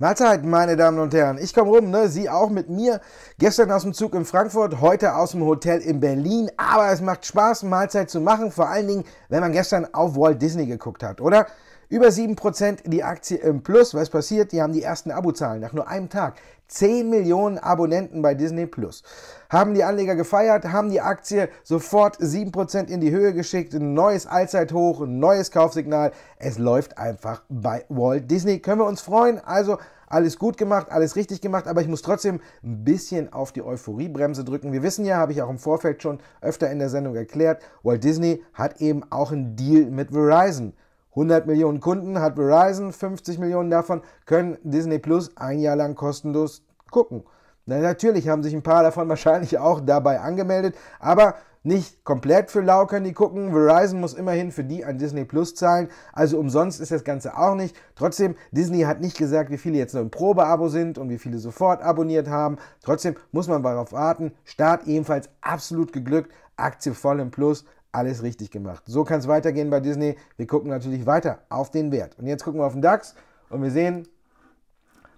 Mahlzeit, meine Damen und Herren. Ich komme rum, ne? Sie auch mit mir. Gestern aus dem Zug in Frankfurt, heute aus dem Hotel in Berlin. Aber es macht Spaß, Mahlzeit zu machen. Vor allen Dingen, wenn man gestern auf Walt Disney geguckt hat, oder? Über 7% die Aktie im Plus. Was passiert? Die haben die ersten Abozahlen nach nur einem Tag. 10 Millionen Abonnenten bei Disney Plus. Haben die Anleger gefeiert, haben die Aktie sofort 7% in die Höhe geschickt, ein neues Allzeithoch, ein neues Kaufsignal. Es läuft einfach bei Walt Disney. Können wir uns freuen? Also alles gut gemacht, alles richtig gemacht, aber ich muss trotzdem ein bisschen auf die Euphoriebremse drücken. Wir wissen ja, habe ich auch im Vorfeld schon öfter in der Sendung erklärt, Walt Disney hat eben auch einen Deal mit Verizon 100 Millionen Kunden hat Verizon, 50 Millionen davon können Disney Plus ein Jahr lang kostenlos gucken. Na, natürlich haben sich ein paar davon wahrscheinlich auch dabei angemeldet, aber nicht komplett für lau können die gucken. Verizon muss immerhin für die an Disney Plus zahlen, also umsonst ist das Ganze auch nicht. Trotzdem, Disney hat nicht gesagt, wie viele jetzt noch im Probeabo sind und wie viele sofort abonniert haben. Trotzdem muss man darauf warten. Start ebenfalls absolut geglückt, Aktie voll im Plus, alles richtig gemacht. So kann es weitergehen bei Disney. Wir gucken natürlich weiter auf den Wert. Und jetzt gucken wir auf den DAX und wir sehen,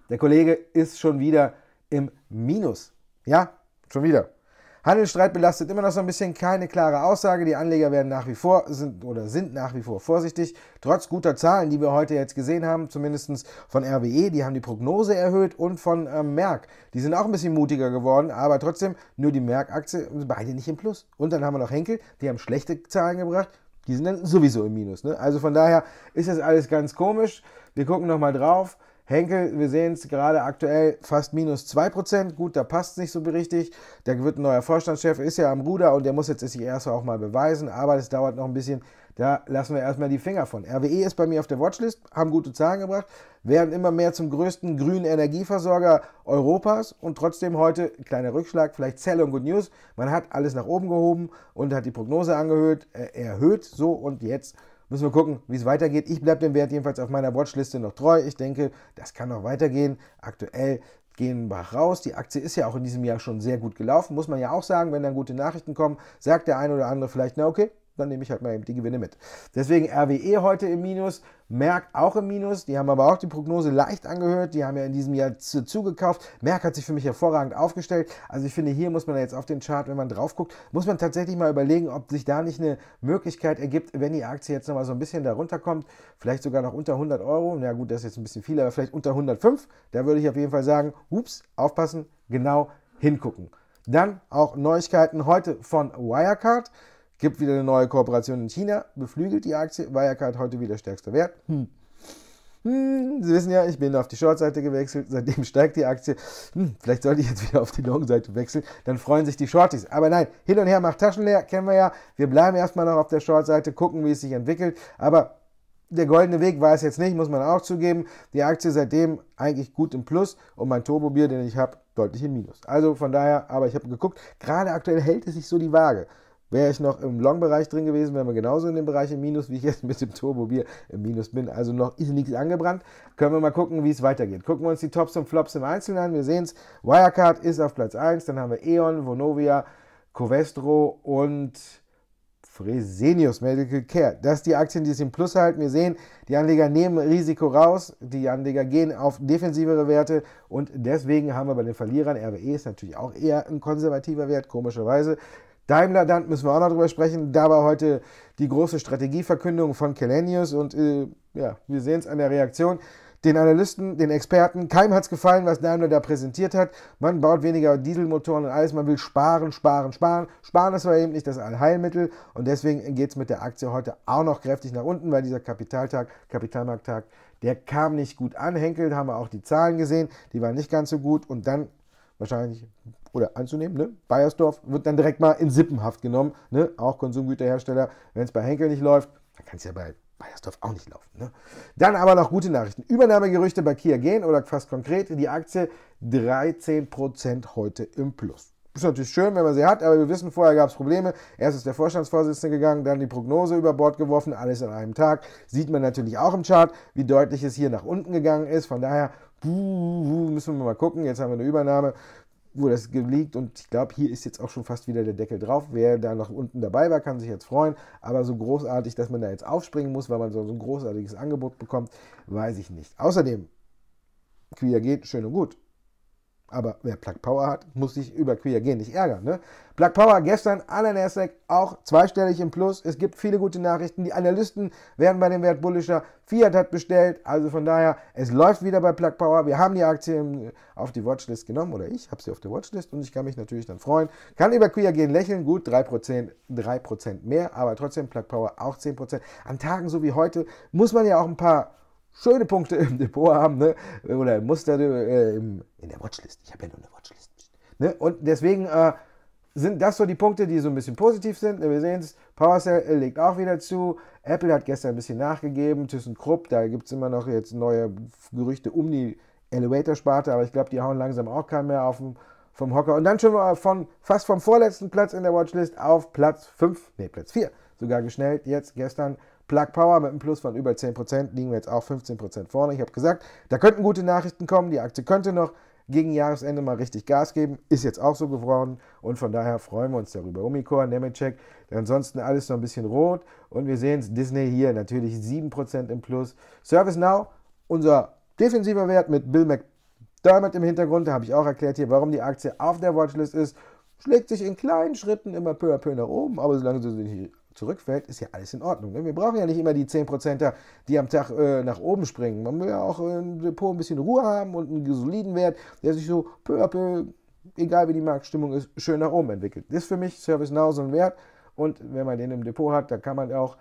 der Kollege ist schon wieder im Minus. Ja, schon wieder. Handelsstreit belastet immer noch so ein bisschen keine klare Aussage. Die Anleger werden nach wie vor sind oder sind nach wie vor vorsichtig. Trotz guter Zahlen, die wir heute jetzt gesehen haben, zumindest von RWE, die haben die Prognose erhöht und von ähm, Merck. Die sind auch ein bisschen mutiger geworden, aber trotzdem nur die Merck-Aktie, beide nicht im Plus. Und dann haben wir noch Henkel, die haben schlechte Zahlen gebracht. Die sind dann sowieso im Minus. Ne? Also von daher ist das alles ganz komisch. Wir gucken nochmal drauf. Henkel, wir sehen es gerade aktuell fast minus 2%. Gut, da passt es nicht so richtig. Da wird ein neuer Vorstandschef, ist ja am Ruder und der muss jetzt sich erst auch mal beweisen, aber das dauert noch ein bisschen. Da lassen wir erstmal die Finger von. RWE ist bei mir auf der Watchlist, haben gute Zahlen gebracht, werden immer mehr zum größten grünen Energieversorger Europas und trotzdem heute kleiner Rückschlag, vielleicht Zelle und Good News. Man hat alles nach oben gehoben und hat die Prognose angehört, äh, erhöht so und jetzt Müssen wir gucken, wie es weitergeht. Ich bleibe dem Wert jedenfalls auf meiner Watchliste noch treu. Ich denke, das kann noch weitergehen. Aktuell gehen wir raus. Die Aktie ist ja auch in diesem Jahr schon sehr gut gelaufen, muss man ja auch sagen. Wenn dann gute Nachrichten kommen, sagt der eine oder andere vielleicht, na okay, dann nehme ich halt mal eben die Gewinne mit. Deswegen RWE heute im Minus, Merck auch im Minus. Die haben aber auch die Prognose leicht angehört. Die haben ja in diesem Jahr zu, zugekauft. Merck hat sich für mich hervorragend aufgestellt. Also ich finde, hier muss man jetzt auf den Chart, wenn man drauf guckt, muss man tatsächlich mal überlegen, ob sich da nicht eine Möglichkeit ergibt, wenn die Aktie jetzt nochmal so ein bisschen darunter kommt. Vielleicht sogar noch unter 100 Euro. Na gut, das ist jetzt ein bisschen viel, aber vielleicht unter 105. Da würde ich auf jeden Fall sagen, ups, aufpassen, genau hingucken. Dann auch Neuigkeiten heute von Wirecard. Gibt wieder eine neue Kooperation in China, beflügelt die Aktie, Wirecard heute wieder stärkster Wert. Hm. hm Sie wissen ja, ich bin auf die Short-Seite gewechselt, seitdem steigt die Aktie. Hm, vielleicht sollte ich jetzt wieder auf die Long-Seite wechseln, dann freuen sich die Shorties. Aber nein, hin und her macht Taschen leer, kennen wir ja. Wir bleiben erstmal noch auf der Short-Seite, gucken, wie es sich entwickelt. Aber der goldene Weg war es jetzt nicht, muss man auch zugeben. Die Aktie seitdem eigentlich gut im Plus und mein Turbo-Bier, den ich habe, deutlich im Minus. Also von daher, aber ich habe geguckt, gerade aktuell hält es sich so die Waage. Wäre ich noch im Long-Bereich drin gewesen, wären wir genauso in dem Bereich im Minus, wie ich jetzt mit dem Turbo-Bier im Minus bin. Also noch ist nichts angebrannt. Können wir mal gucken, wie es weitergeht. Gucken wir uns die Tops und Flops im Einzelnen an. Wir sehen es. Wirecard ist auf Platz 1. Dann haben wir E.ON, Vonovia, Covestro und Fresenius Medical Care. Das sind die Aktien, die es im Plus halten. Wir sehen, die Anleger nehmen Risiko raus, die Anleger gehen auf defensivere Werte und deswegen haben wir bei den Verlierern, RWE ist natürlich auch eher ein konservativer Wert, komischerweise. Daimler, da müssen wir auch noch drüber sprechen. Da war heute die große Strategieverkündung von Kelenius und äh, ja, wir sehen es an der Reaktion. Den Analysten, den Experten, keinem hat es gefallen, was Daimler da präsentiert hat. Man baut weniger Dieselmotoren und alles, man will sparen, sparen, sparen. Sparen ist aber eben nicht das Allheilmittel und deswegen geht es mit der Aktie heute auch noch kräftig nach unten, weil dieser Kapitaltag, Kapitalmarkttag, der kam nicht gut an. Henkel haben wir auch die Zahlen gesehen, die waren nicht ganz so gut und dann wahrscheinlich oder anzunehmen, ne? Bayersdorf wird dann direkt mal in Sippenhaft genommen, ne? Auch Konsumgüterhersteller, wenn es bei Henkel nicht läuft, dann kann es ja bei Bayersdorf auch nicht laufen. Ne? Dann aber noch gute Nachrichten. Übernahmegerüchte bei Kia gehen oder fast konkret die Aktie 13% heute im Plus ist natürlich schön, wenn man sie hat, aber wir wissen, vorher gab es Probleme. Erst ist der Vorstandsvorsitzende gegangen, dann die Prognose über Bord geworfen, alles an einem Tag. Sieht man natürlich auch im Chart, wie deutlich es hier nach unten gegangen ist. Von daher müssen wir mal gucken. Jetzt haben wir eine Übernahme, wo das liegt und ich glaube, hier ist jetzt auch schon fast wieder der Deckel drauf. Wer da noch unten dabei war, kann sich jetzt freuen. Aber so großartig, dass man da jetzt aufspringen muss, weil man so ein großartiges Angebot bekommt, weiß ich nicht. Außerdem, Quia geht, schön und gut. Aber wer Plug Power hat, muss sich über Queer gehen nicht ärgern. Ne? Plug Power gestern, Alan Nasdaq auch zweistellig im Plus. Es gibt viele gute Nachrichten. Die Analysten werden bei dem Wert bullischer. Fiat hat bestellt. Also von daher, es läuft wieder bei Plug Power. Wir haben die Aktien auf die Watchlist genommen oder ich habe sie auf der Watchlist und ich kann mich natürlich dann freuen. Kann über Queer gehen lächeln. Gut, 3%, 3 mehr, aber trotzdem Plug Power auch 10%. An Tagen so wie heute muss man ja auch ein paar schöne Punkte im Depot haben, ne? oder im Muster, äh, im, in der Watchlist. Ich habe ja nur eine Watchlist. Ne? Und deswegen äh, sind das so die Punkte, die so ein bisschen positiv sind. Ne? Wir sehen es, PowerCell legt auch wieder zu. Apple hat gestern ein bisschen nachgegeben. ThyssenKrupp, da gibt es immer noch jetzt neue Gerüchte um die Elevator-Sparte, aber ich glaube, die hauen langsam auch keinen mehr auf den, vom Hocker. Und dann schon mal von, fast vom vorletzten Platz in der Watchlist auf Platz 5, nee, Platz 4 sogar geschnellt jetzt gestern Plug Power mit einem Plus von über 10% liegen wir jetzt auch 15% vorne. Ich habe gesagt, da könnten gute Nachrichten kommen. Die Aktie könnte noch gegen Jahresende mal richtig Gas geben. Ist jetzt auch so geworden und von daher freuen wir uns darüber. Umicore, Nemetschek, ansonsten alles noch ein bisschen rot und wir sehen es. Disney hier natürlich 7% im Plus. ServiceNow, unser defensiver Wert mit Bill McDermott im Hintergrund. Da habe ich auch erklärt hier, warum die Aktie auf der Watchlist ist. Schlägt sich in kleinen Schritten immer peu à peu nach oben, aber solange sie sich zurückfällt, ist ja alles in Ordnung. Ne? Wir brauchen ja nicht immer die 10%er, die am Tag äh, nach oben springen. Man will ja auch äh, im Depot ein bisschen Ruhe haben und einen soliden Wert, der sich so peu à peu, egal wie die Marktstimmung ist, schön nach oben entwickelt. Das ist für mich ServiceNow so ein Wert. Und wenn man den im Depot hat, dann kann man auch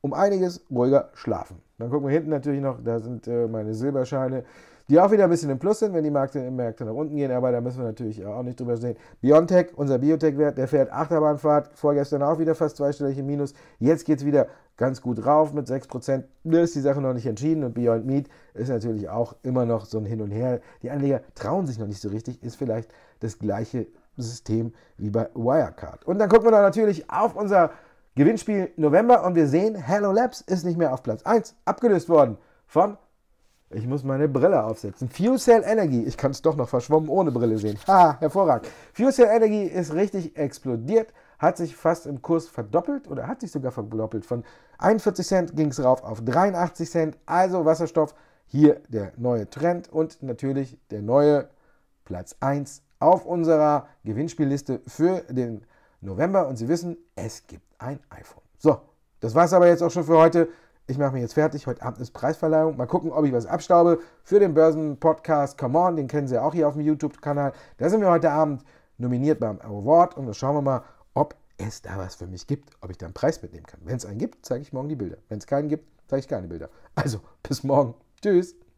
um einiges ruhiger schlafen. Dann gucken wir hinten natürlich noch, da sind äh, meine Silberscheine, die auch wieder ein bisschen im Plus sind, wenn die Märkte, Märkte nach unten gehen, aber da müssen wir natürlich auch nicht drüber sehen. Biontech, unser Biotech-Wert, der fährt Achterbahnfahrt, vorgestern auch wieder fast zweistellig im Minus. Jetzt geht es wieder ganz gut rauf mit 6%. Da ist die Sache noch nicht entschieden und Beyond Meat ist natürlich auch immer noch so ein Hin und Her. Die Anleger trauen sich noch nicht so richtig, ist vielleicht das gleiche System wie bei Wirecard. Und dann gucken wir da natürlich auf unser Gewinnspiel November und wir sehen, Hello Labs ist nicht mehr auf Platz 1, abgelöst worden von, ich muss meine Brille aufsetzen, Fuel Cell Energy. Ich kann es doch noch verschwommen ohne Brille sehen. Ha, hervorragend. Fuel Cell Energy ist richtig explodiert, hat sich fast im Kurs verdoppelt oder hat sich sogar verdoppelt. Von 41 Cent ging es rauf auf 83 Cent, also Wasserstoff. Hier der neue Trend und natürlich der neue Platz 1 auf unserer Gewinnspielliste für den November und Sie wissen, es gibt ein iPhone. So, das war es aber jetzt auch schon für heute. Ich mache mich jetzt fertig. Heute Abend ist Preisverleihung. Mal gucken, ob ich was abstaube für den Börsenpodcast. Come on, den kennen Sie auch hier auf dem YouTube-Kanal. Da sind wir heute Abend nominiert beim Award und da schauen wir mal, ob es da was für mich gibt, ob ich da einen Preis mitnehmen kann. Wenn es einen gibt, zeige ich morgen die Bilder. Wenn es keinen gibt, zeige ich keine Bilder. Also, bis morgen. Tschüss.